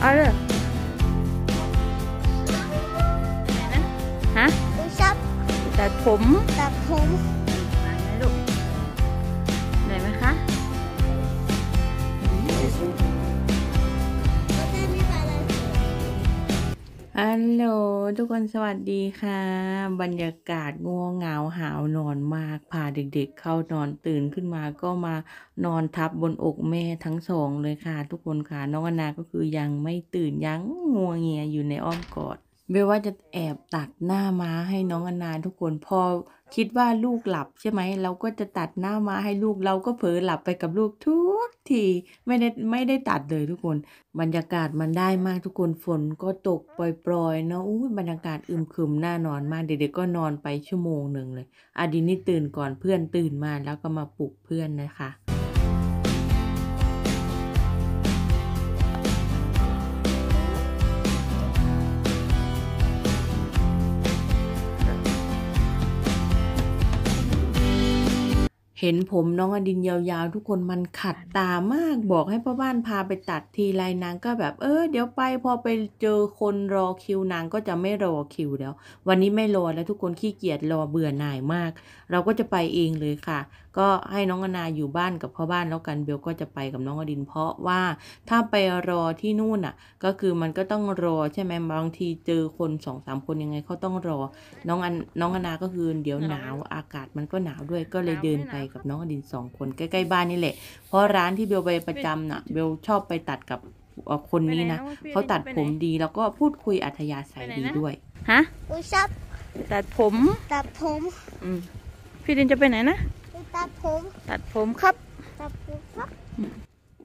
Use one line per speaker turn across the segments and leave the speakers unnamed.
阿乐，啥？哈？我喜欢。但同，但同。อัลโหลทุกคนสวัสดีค่ะ บรรยากาศง่วงเหงาหาวนอนมากพาเด็กๆ เข้านอนตื่นขึ้นมาก็มานอนทับบนอกแม่ทั้งสองเลยค่ะ ทุกคนค่ะน้องอนาก็คือยังไม่ตื่น ยังง่วงเงียอยู่ในอ้อมกอดไม่ว่าจะแอบตักหน้าม้าให้น้องอนาทุกคนพอคิดว่าลูกหลับใช่ไหมเราก็จะตัดหน้ามาให้ลูกเราก็เผลอหลับไปกับลูกทุกที ไม่ได้ไม่ได้ตัดเลยทุกคน บรรยากาศมันได้มากทุกคนฝนก็ตกปล่อยๆเนาะอู้บรรยากาศอึมครึมน่านอนมาก เด็กๆก็นอนไปชั่วโมงหนึ่งเลย อดีนี่ตื่นก่อนเพื่อนตื่นมาแล้วก็มาปลุกเพื่อนนะคะเห็นผมน้องอดินยาวๆ ทุกคนมันขัดตามาก บอกให้พ่อบ้านพาไปตัดทีไรนาง ก็แบบเออเดี๋ยวไปพอไปเจอคนรอคิวนางก็จะไม่รอคิวแล้ว วันนี้ไม่รอแล้วทุกคนขี้เกียจรอเบื่อหน่ายมาก เราก็จะไปเองเลยค่ะก็ให้น้องอนาอยู่บ้านกับพ่อบ้านแล้วกันเบลก็จะไปกับน้องอดิน เพราะว่าถ้าไปรอที่นู่นอ่ะ ก็คือมันก็ต้องรอใช่ไหมบางทีเจอคนสองสามคนยังไงเขาต้องรอน้องอันน้องอนา ก็คือ เดี๋ยวหนาวอากาศมันก็หนาวด้วย ก็เลยเดินไปกับน้องอดินสองคนใกล้ๆบ้านนี่แหละเพราะร้านที่เบลไปประจำน่ะเบลชอบไปตัดกับคนนี้นะเขาตัดผมดีแล้วก็พูดคุยอัธยาศัยดีด้วยฮะตัดผมตัดผมพี่ดินจะไปไหนนะตัดผม ตัดผมครับ ตัดผมครับ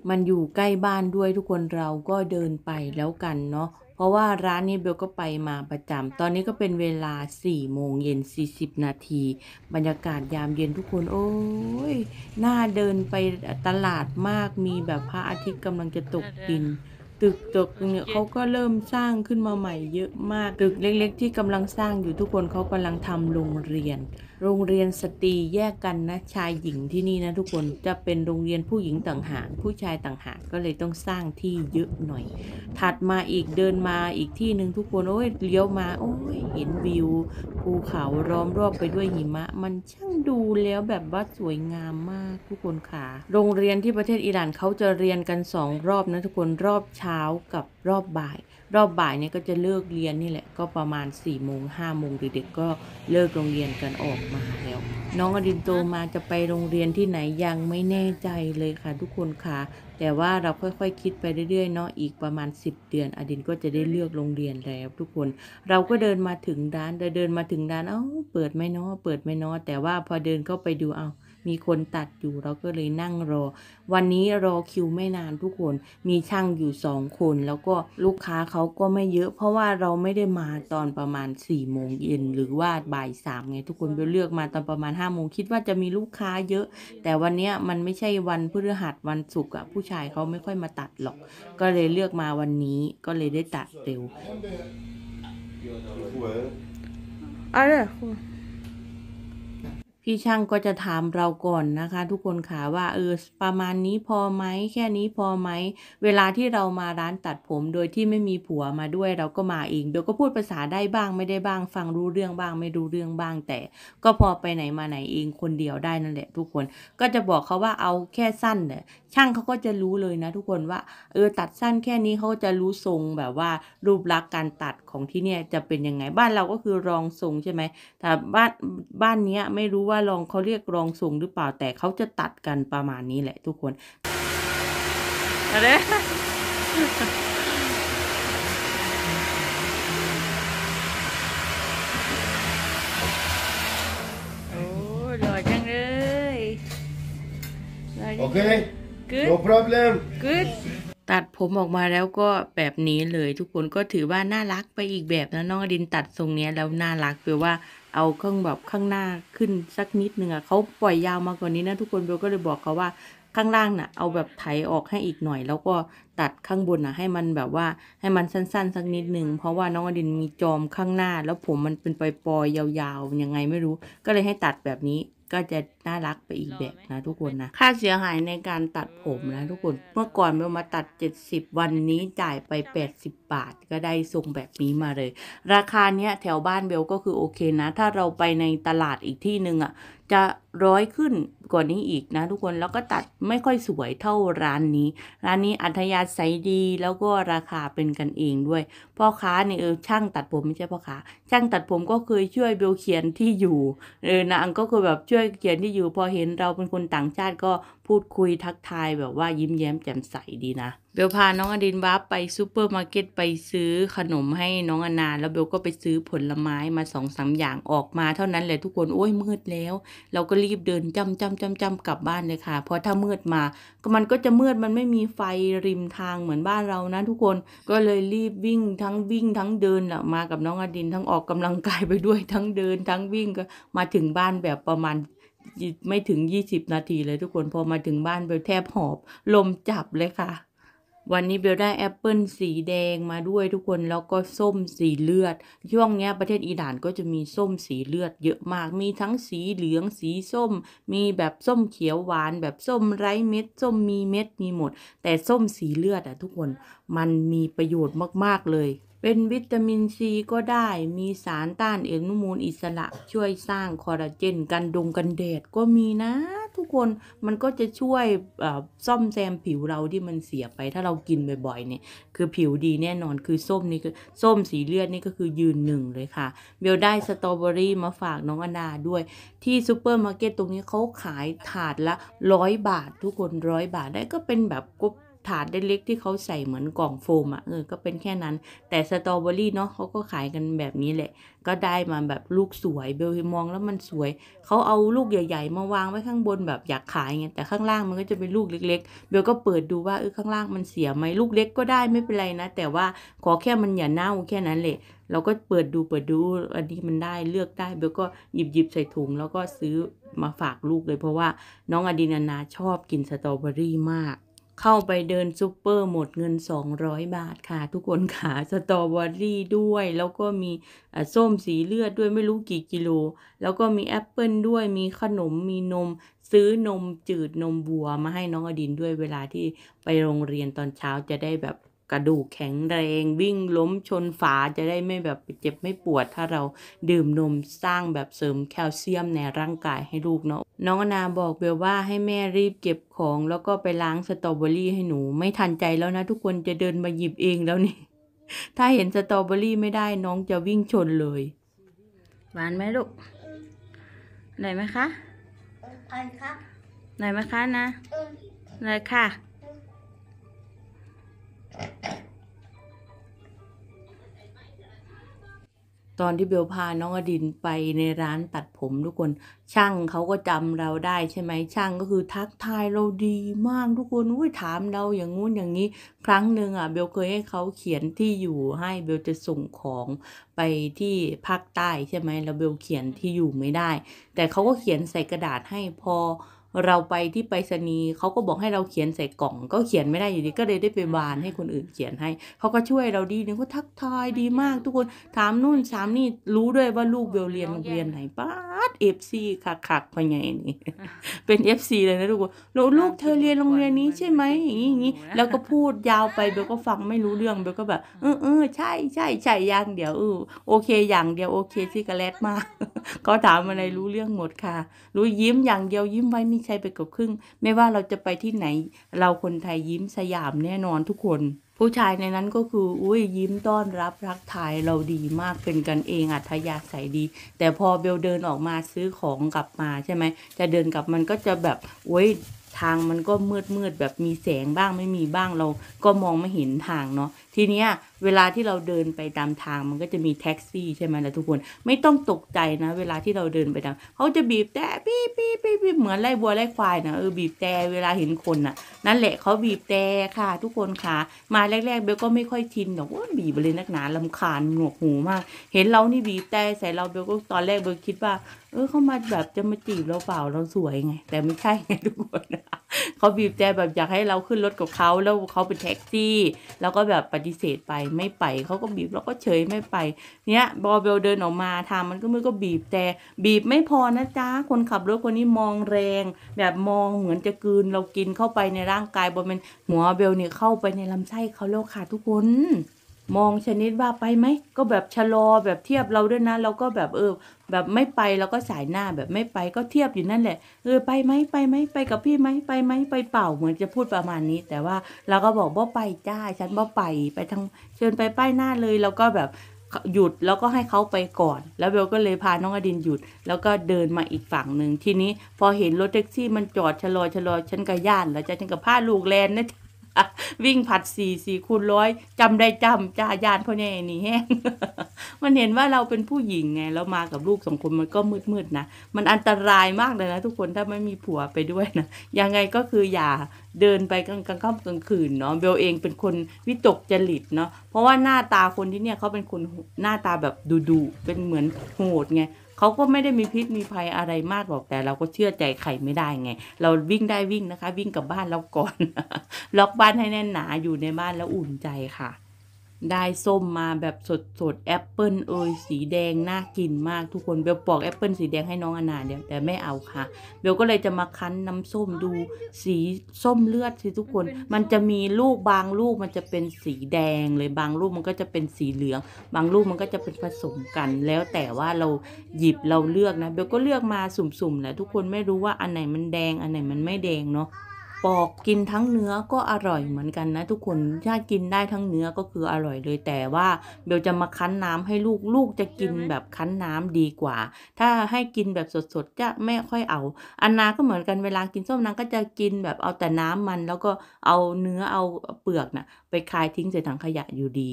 มันอยู่ใกล้บ้านด้วยทุกคนเราก็เดินไปแล้วกันเนาะ เพราะว่าร้านนี้เบลก็ไปมาประจำตอนนี้ก็เป็นเวลา4โมงเย็น40นาที บรรยากาศยามเย็นทุกคน โอ้ยน่าเดินไปตลาดมาก มีแบบพระอาทิตย์กำลังจะตกดิน ตึกตึกเนี่ยเขาก็เริ่มสร้างขึ้นมาใหม่เยอะมากตึกเล็ก ๆ ที่กำลังสร้างอยู่ทุกคนเขากำลังทำโรงเรียนโรงเรียนสตรีแยกกันนะชายหญิงที่นี่นะ ทุกคนจะเป็นโรงเรียนผู้หญิงต่างหากผู้ชายต่างหากก็เลยต้องสร้างที่เยอะหน่อยถัดมาอีกเดินมาอีกที่หนึ่งทุกคนโอ้ยเลี้ยวมาโอ้ยเห็นวิว ภูเขาล้อมรอบไปด้วยหิมะ มันช่างดูแล้วแบบว่าสวยงามมากทุกคนค่ะโรงเรียนที่ประเทศอิหร่านเขาจะเรียนกันสองรอบนะทุกคนรอบเช้ากับรอบบ่ายรอบบ่ายเนี่ยก็จะเลิกเรียนนี่แหละ ก็ประมาณ4ี่โมงห้าโมงเด็กๆก็เลิกโรงเรียนกันออกมาแล้ว น้องอดินโตมาจะไปโรงเรียนที่ไหนยังไม่แน่ใจเลยค่ะ ทุกคนค่ะ แต่ว่าเราค่อยๆคคิดไปเรื่อยๆ เนาะอีกประมาณ 10เดือนอดินก็จะได้เลือกโรงเรียนแล้วทุกคนเราก็เดินมาถึงร้านเดินมาถึงร้านเอ้าเปิดไหมเนาะเปิดไหมเนาะแต่ว่าพอเดินเข้าไปดูเอา้ามีคนตัดอยู่เราก็เลยนั่งรอ วันนี้รอคิวไม่นานทุกคนมีช่างอยู่สองคน แล้วก็ลูกค้าเขาก็ไม่เยอะ เพราะว่าเราไม่ได้มาตอนประมาณ4ี่โมงเย็นหรือว่าบ่ายสามไงทุกคนเปลเลือกมาตอนประมาณ5้าโมงคิดว่าจะมีลูกค้าเยอะ แต่วันนี้มันไม่ใช่วันพฤหัสวันศุกร์อะผู้ชายเขาไม่ค่อยมาตัดหรอก ก็เลยเลือกมาวันนี้ ก็เลยได้ตัดเร็วอะあれพี่ช่างก็จะถามเราก่อนนะคะทุกคนค่ะว่าเออประมาณนี้พอไหมแค่นี้พอไหมเวลาที่เรามาร้านตัดผมโดยที่ไม่มีผัวมาด้วยเราก็มาเองเบลก็พูดภาษาได้บ้างไม่ได้บ้าง ฟังรู้เรื่องบ้างไม่รู้เรื่องบ้าง แต่ก็พอไปไหนมาไหนเอง คนเดียวได้นั่นแหละทุกคนก็จะบอกเขาว่าเอาแค่สั้นเนี่ยช่างเขาก็จะรู้เลยนะ ทุกคนว่าเออตัดสั้นแค่นี้เขาจะรู้ทรงแบบว่ารูปลักษณ์การตัดของที่เนี่ยจะเป็นยังไงบ้านเราก็คือรองทรงใช่ไหมแต่บ้านบ้านเนี้ยไม่รู้ว่าว่ารองเขาเรียกรองทรงหรือเปล่าแต่เขาจะตัดกันประมาณนี้แหละทุกคนอะไรโอเค no problem good ตัดผมออกมาแล้วก็แบบนี้เลยทุกคนก็ถือว่าน่ารักไปอีกแบบนะน้องดินตัดทรงนี้แล้วน่ารักแปลว่าเอาเครื่องแบบข้างหน้าขึ้นสักนิดนึงอะเขาปล่อยยาวมากกว่านี้นะทุกคนเบลก็เลยบอกเขาว่าข้างล่างน่ะเอาแบบไถออกให้อีกหน่อยแล้วก็ตัดข้างบนอ่ะให้มันแบบว่าให้มันสั้น ๆ สักนิดหนึ่งเพราะว่าน้องอดินมีจอมข้างหน้า แล้วผมมันเป็นปล่อยๆยาวๆยังไงไม่รู้ ก็เลยให้ตัดแบบนี้ก็จะน่ารักไปอีกแบบนะทุกคนนะค่าเสียหายในการตัดผมนะทุกคนเมื่อก่อนเรามาตัด 70วันนี้จ่ายไป 80บาท ก็ได้ทรงแบบนี้มาเลย ราคาเนี้ยแถวบ้านเบลก็คือโอเคนะ ถ้าเราไปในตลาดอีกที่หนึ่งอ่ะจะร้อยขึ้นกว่านี้อีกนะ ทุกคนแล้วก็ตัดไม่ค่อยสวยเท่าร้านนี้ร้านนี้อัธยาใสศัยดีแล้วก็ราคาเป็นกันเองด้วยพ่อค้าเนี่ยเออช่างตัดผมไม่ใช่พ่อค้า ช่างตัดผมก็เคยช่วยเบลเขียนที่อยู่เออนางก็คือแบบช่วยเขียนที่อยู่ พอเห็นเราเป็นคนต่างชาติก็พูดคุยทักทายแบบว่ายิ้มแย้มแจ่มใสดีนะเบลพาน้องอดินวับไปซูเปอร์มาร์เก็ตไปซื้อขนมให้น้องอนาแล้วเบลก็ไปซื้อผลไม้มาสองสาอย่างออกมาเท่านั้นแหละทุกคน โอ้ยมืดแล้ว เราก็รีบเดินจำจำจำจำกลับบ้านเลยค่ะ เพราะถ้ามืดมา ก็มันก็จะมืด มันไม่มีไฟริมทางเหมือนบ้านเรานะทุกคน ก็เลยรีบวิ่งทั้งวิ่งทั้งเดินแหละมา กับน้องอดินทั้งออกกำลังกายไปด้วยทั้งเดิน ทั้งวิ่งก็มาถึงบ้านแบบประมาณไม่ถึง 20 นาทีเลยทุกคน พอมาถึงบ้านเบลแทบหอบลมจับเลยค่ะวันนี้เบลได้แอปเปิลสีแดงมาด้วยทุกคน แล้วก็ส้มสีเลือด ช่วงนี้ประเทศอิหร่านก็จะมีส้มสีเลือดเยอะมากมีทั้งสีเหลืองสีส้ม มีแบบส้มเขียวหวานแบบส้มไร้เม็ด ส้มมีเม็ดมีหมด แต่ส้มสีเลือดอะทุกคน มันมีประโยชน์มากๆเลย เป็นวิตามินซีก็ได้มีสารต้านอนุมูลอิสระช่วยสร้างคอลลาเจนกันดงกันแดดก็มีนะทุกคนมันก็จะช่วยซ่อมแซมผิวเราที่มันเสียไปถ้าเรากินบ่อยๆ เนี่ย คือผิวดีแน่นอนคือส้มนี่ก็ส้มสีเลือดนี่ก็คือยืนหนึ่งเลยค่ะเบลได้สตรอเบอรี่มาฝากน้องอนาด้วย ที่ซูเปอร์มาร์เก็ตตรงนี้เขาขายถาดละร้อยบาท ทุกคนร้อยบาทได้ก็เป็นแบบกบถาดเล็กๆที่เขาใส่เหมือนกล่องโฟมอะ่ะเออก็เป็นแค่นั้นแต่สตรอเบอรี่เนาะเขาก็ขายกันแบบนี้แหละก็ได้มาแบบลูกสวยเบลมองแล้วมันสวยเขาเอาลูกใหญ่ๆมาวางไว้ข้างบนแบบอยากขายไงแต่ข้างล่างมันก็จะเป็นลูกเล็กๆเบลก็เปิดดูว่าเออข้างล่างมันเสียไหมลูกเล็กก็ได้ไม่เป็นไรนะแต่ว่าขอแค่มันอย่าเน่าแค่นั้นแหละเราก็เปิดดูเปิดดูอันนี้มันได้เลือกได้เบลก็หยิบหยิบใส่ถุงแล้วก็ซื้อมาฝากลูกเลยเพราะว่าน้องอดินานาชอบกินสตรอเบอรี่มากเข้าไปเดินซูเปอร์หมดเงิน200 บาทค่ะ ทุกคนขาสตรอเบอรี่ด้วย แล้วก็มีส้มสีเลือดด้วยไม่รู้กี่กิโล แล้วก็มีแอปเปิลด้วยมีขนมมีนมซื้อนมจืดนมบัว มาให้น้องอดินด้วยเวลาที่ไปโรงเรียนตอนเช้าจะได้แบบกระดูกแข็งแรงวิ่งล้มชนฝาจะได้ไม่แบบเจ็บไม่ปวด ถ้าเราดื่มนมสร้างแบบเสริมแคลเซียมในร่างกายให้ลูกเนาะน้องนาบอกเบลว่าให้แม่รีบเก็บของ แล้วก็ไปล้างสตรอเบอรี่ให้หนู ไม่ทันใจแล้วนะ ทุกคนจะเดินมาหยิบเองแล้วนี่ถ้าเห็นสตรอเบอรี่ไม่ได้น้องจะวิ่งชนเลยหวานไหมลูกไหนไหมคะไหนคะไหนไหมคะนะไหนค่ะตอนที่เบลพาน้องอดินไปในร้านตัดผมทุกคน ช่างเขาก็จำเราได้ใช่ไหมช่างก็คือทักทายเราดีมากทุกคนอุ้ยถามเราอย่างงู้นอย่างนี้ ครั้งหนึ่งอ่ะ เบลเคยให้เขาเขียนที่อยู่ให้เบลจะส่งของไปที่ภาคใต้ใช่ไหมแล้วเบลเขียนที่อยู่ไม่ได้ แต่เขาก็เขียนใส่กระดาษให้พอเราไปที่ไปรษณีย์เขาก็บอกให้เราเขียนใส่กล่อง ก็เขียนไม่ได้อยู่ดีก็เลยได้ไปบานให้คนอื่นเขียนให้เขาก็ช่วยเราดีนึงขาทักทายดีมาก ทุกคนถามนู่นถามนี่รู้ด้วยว่าลูกเบลเรียนโรงเรียนไหนป้าเอฟซีค่ะคักพไงนี่เป็นเอฟซีเลยนะทุกคนแล้วลูกเธอเรียนโรงเรียนนี้ ใช่ไหมอย่างนี้อย่างนี้แล้วก็พูดยาวไปเบลก็ฟังไม่รู้เรื่องเบลก็แบบเออเออใช่ใช่ใช่อย่างเดียวเออโอเคอย่างเดียวโอเคซิกาเลตมากก็ถามอะไรรู้เรื่องหมดค่ะรู้ยิ้มอย่างเดียวยิ้มไว้มีใช้ไปกับครึ่ง ไม่ว่าเราจะไปที่ไหนเราคนไทยยิ้มสยามแน่นอนทุกคน ผู้ชายในนั้นก็คืออุ้ยยิ้มต้อนรับรักทายเราดีมากเป็นกันเองอัธยาศัยดี แต่พอเบลเดินออกมาซื้อของกลับมาใช่ไหมจะเดินกลับมันก็จะแบบอุ้ยทางมันก็มืดมืดแบบมีแสงบ้างไม่มีบ้างเรา ก็มองไม่เห็นทางเนาะทีเนี้ยเวลาที่เราเดินไปตามทางมันก็จะมีแท็กซี่ใช่ไหมล่ะทุกคนไม่ต้องตกใจนะเวลาที่เราเดินไปตามเขาจะบีบแต่ปี๊ปี๊ปี๊ปี๊เหมือนไล่บัวไล่ควายนะเออบีบแต่เวลาเห็นคนน่ะนั่นแหละเขาบีบแต่ค่ะทุกคนค่ะ มาแรกๆเบลก็ไม่ค่อยชินหรอกว่าบีบเลยนักหนาลำคาญหนวกหูมาก เห็นเรานี่บีบแต่ใส่เราเบลก็ตอนแรกเบลคิดว่าเออเขามาแบบจะมาจีบเราเปล่าเราสวยไง แต่ไม่ใช่ไงทุกคนนะเขาบีบแต่แบบอยากให้เราขึ้นรถกับเขาแล้วเขาเป็นแท็กซี่ แล้วก็แบบปฏิเสธไปไม่ไปเขาก็บีบแล้วก็เฉยไม่ไป เนี้ยบอเบลเดินออกมาทางมันก็มือก็บีบแต่บีบไม่พอนะจ๊ะคนขับรถคนนี้มองแรง แบบมองเหมือนจะกืน เรากินเข้าไปในร่างกายบอเบลหัวเบลเนี่ยเข้าไปในลำไส้เขาแล้วค่ะทุกคนมองชนิดว่าไปไหมก็แบบชะลอแบบเทียบเราด้วยนะเราก็แบบเออ แบบไม่ไปเราก็สายหน้าแบบไม่ไปก็เทียบอยู่นั่นแหละเออ ไปไหมไปไหมไปกับพี่ไหมไปไหมไปเปล่าเหมือนจะพูดประมาณนี้ แต่ว่าเราก็บอกว่าไปจ้าฉันว่าไปไปทางเชิญไปป้ายหน้าเลยแล้วก็แบบหยุดแล้วก็ให้เขาไปก่อน แล้วเบลก็เลยพาน้องอดินหยุด แล้วก็เดินมาอีกฝั่งหนึ่งทีนี้พอเห็นรถแท็กซี่มันจอดชะลอชะลอฉันก็ย่านแล้วจะฉันก็พาลูกแลนนะวิ่งผัดสี่สี่คูณร้อยจำได้จำจ้ายานพ่อแน่นี่แห้งมันเห็นว่าเราเป็นผู้หญิงไง แล้วมากับลูกสองคนมันก็มืดๆนะ มันอันตรายมากเลยนะทุกคนถ้าไม่มีผัวไปด้วยนะยังไงก็คืออย่าเดินไปกลางกลางค่ำกลางคืนเนาะเบลเองเป็นคนวิตกจริตเนาะเพราะว่าหน้าตาคนที่เนี่ยเขาเป็นคนหน้าตาแบบดุๆเป็นเหมือนโหดไงเขาก็ไม่ได้มีพิษมีภัยอะไรมากหรอกแต่เราก็เชื่อใจใครไม่ได้ไง เราวิ่งได้วิ่งนะคะ วิ่งกลับบ้านเราก่อน ล็อกบ้านให้แน่นหนาอยู่ในบ้านแล้วอุ่นใจค่ะได้ส้มมาแบบสดสดแอปเปิลเอยสีแดงน่ากินมากทุกคนเบลปอกแอปเปิลสีแดงให้น้องอนาเดี๋ยวแต่ไม่เอาค่ะเบลก็เลยจะมาคั้นน้ำส้มดูสีส้มเลือดสิทุกคน มันจะมีลูกบางลูกมันจะเป็นสีแดงเลยบางลูกมันก็จะเป็นสีเหลือง บางลูกมันก็จะเป็นผสมกัน แล้วแต่ว่าเราหยิบเราเลือกนะเบลก็เลือกมาสุ่มๆแหละทุกคนไม่รู้ว่าอันไหนมันแดงอันไหนมันไม่แดงเนาะปอกกินทั้งเนื้อก็อร่อยเหมือนกันนะ ทุกคนถ้ากินได้ทั้งเนื้อก็คืออร่อยเลยแต่ว่าเบลจะมาคั้นน้ำให้ลูกลูกจะกินแบบคั้นน้ำดีกว่า ถ้าให้กินแบบสดๆจะไม่ค่อยเอา อันนา ก็เหมือนกันเวลากินส้มนางก็จะกินแบบเอาแต่น้ำมัน แล้วก็เอาเนื้อเอาเปลือกนะ่ะไปคายทิ้งใส่ถังขยะอยู่ดี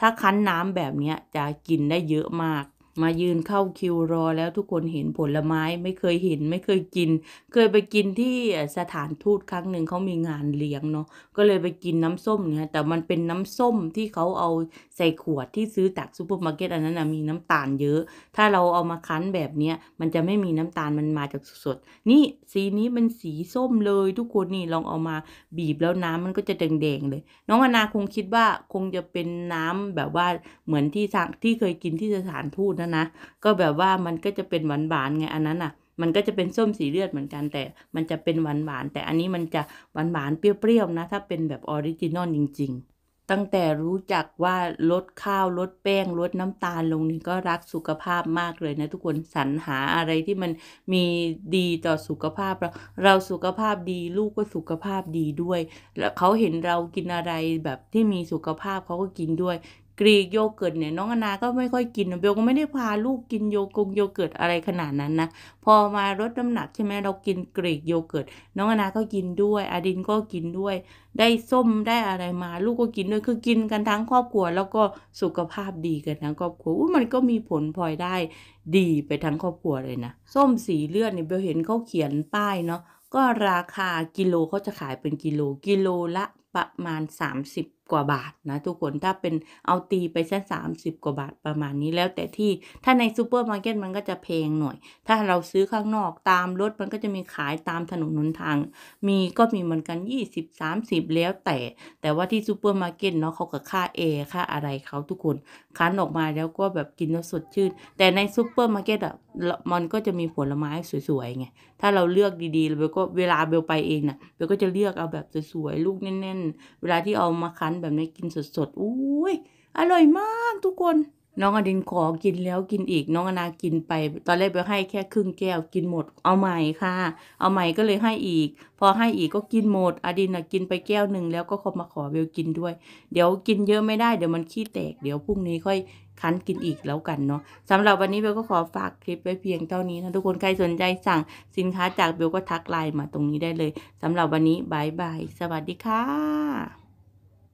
ถ้าคั้นน้ำแบบเนี้ยจะกินได้เยอะมากมายืนเข้าคิวรอ แล้วทุกคนเห็นผลไม้ไม่เคยเห็นไม่เคยกิน เคยไปกินที่สถานทูตครั้งหนึ่งเขามีงานเลี้ยงเนาะก็เลยไปกินน้ำส้มเนี่ยแต่มันเป็นน้ำส้มที่เขาเอาใส่ขวดที่ซื้อจากซูเปอร์มาร์เก็ตอันนั้นนะมีน้ำตาลเยอะ ถ้าเราเอามาคั้นแบบเนี้ยมันจะไม่มีน้ำตาลมันมาจากสดๆ นี่สีนี้มันสีส้มเลย ทุกคนนี่ลองเอามาบีบแล้วน้ำมันก็จะแดงๆเลย น้องอนาคงคิดว่าคงจะเป็นน้ำแบบว่าเหมือนที่ที่เคยกินที่สถานทูตนะนะนะก็แบบว่ามันก็จะเป็นหวานหวานไงอันนั้นอ่ะมันก็จะเป็นส้มสีเลือดเหมือนกัน แต่มันจะเป็นหวานหวานแต่อันนี้มันจะหวานหวานเปรี้ยวๆนะถ้าเป็นแบบออริจินอลจริงๆ ตั้งแต่รู้จักว่าลดข้าวลดแป้ง ลดน้ำตาลลงนี่ก็รักสุขภาพมากเลยนะทุกคนสรรหาอะไรที่มันมีดีต่อสุขภาพ เราเราสุขภาพดีลูกก็สุขภาพดีด้วยแล้วเขาเห็นเรากินอะไรแบบที่มีสุขภาพเขาก็กินด้วยกรีกโยเกิร์ตเนี่ยน้องอนาก็ไม่ค่อยกินเบลก็ไม่ได้พาลูกกินโยกงโยเกิร์ตอะไรขนาดนั้นนะพอมาลดน้ำหนักใช่ไหมเรากินกรีกโยเกิร์ตน้องอนาก็กินด้วย อดินก็กินด้วยได้ส้มได้อะไรมา ลูกก็กินด้วยคือกินกันทั้งครอบครัว แล้วก็สุขภาพดีกันทั้งครอบครัวมันก็มีผลพลอยได้ดีไปทั้งครอบครัวเลยนะ ส้มสีเลือดเนี่ยเบลเห็นเขาเขียนป้ายเนาะก็ราคากิโลเขาจะขายเป็นกิโลกิโลละประมาณ 30กว่าบาทนะทุกคนถ้าเป็นเอาตีไปสักสามสิบกว่าบาทประมาณนี้แล้วแต่ที่ถ้าในซูเปอร์มาร์เก็ตมันก็จะแพงหน่อยถ้าเราซื้อข้างนอกตามรถมันก็จะมีขายตามถนนหนทาง มีก็มีเหมือนกันยี่สสิบามสิบแล้วแต่แต่ว่าที่ซูเปอร์มาร์เก็ตเนาะเขาก็ค่าเอค่าอะไรเขาทุกคนคั้นออกมาแล้วก็แบบกินแล้วสดชื่น แต่ในซูเปอร์มาร์เก็ตอ่ะมันก็จะมีผลไม้สวยๆไงถ้าเราเลือกดีๆเราก็เวลาเบลไปเองนะ่ะเบลก็จะเลือกเอาแบบสวยๆ ลูกแน่น ๆ เวลาที่เอามาคั้นนแบบนี้กินสดๆ อุ้ย อร่อยมากทุกคน น้องอดินขอกินแล้วกินอีก น้องอนา กินไปตอนแรกไปให้แค่ครึ่งแก้ว กินหมด เอาใหม่ค่ะ เอาใหม่ก็เลยให้อีก พอให้อีกก็กินหมด อดินกินไปแก้วหนึ่งแล้วก็ขอมาขอเบลกินด้วย เดี๋ยวกินเยอะไม่ได้ เดี๋ยว มันขี้แตกเดี๋ยวพรุ่งนี้ค่อยคั้นกินอีกแล้วกันเนาะสำหรับวันนี้เบลก็ขอฝากคลิปไว้เพียงเท่านี้นะทุกคน ใครสนใจสั่งสินค้าจากเบลก็ทักไลน์มาตรงนี้ได้เลยสำหรับวันนี้บายบาย สวัสดีค่ะ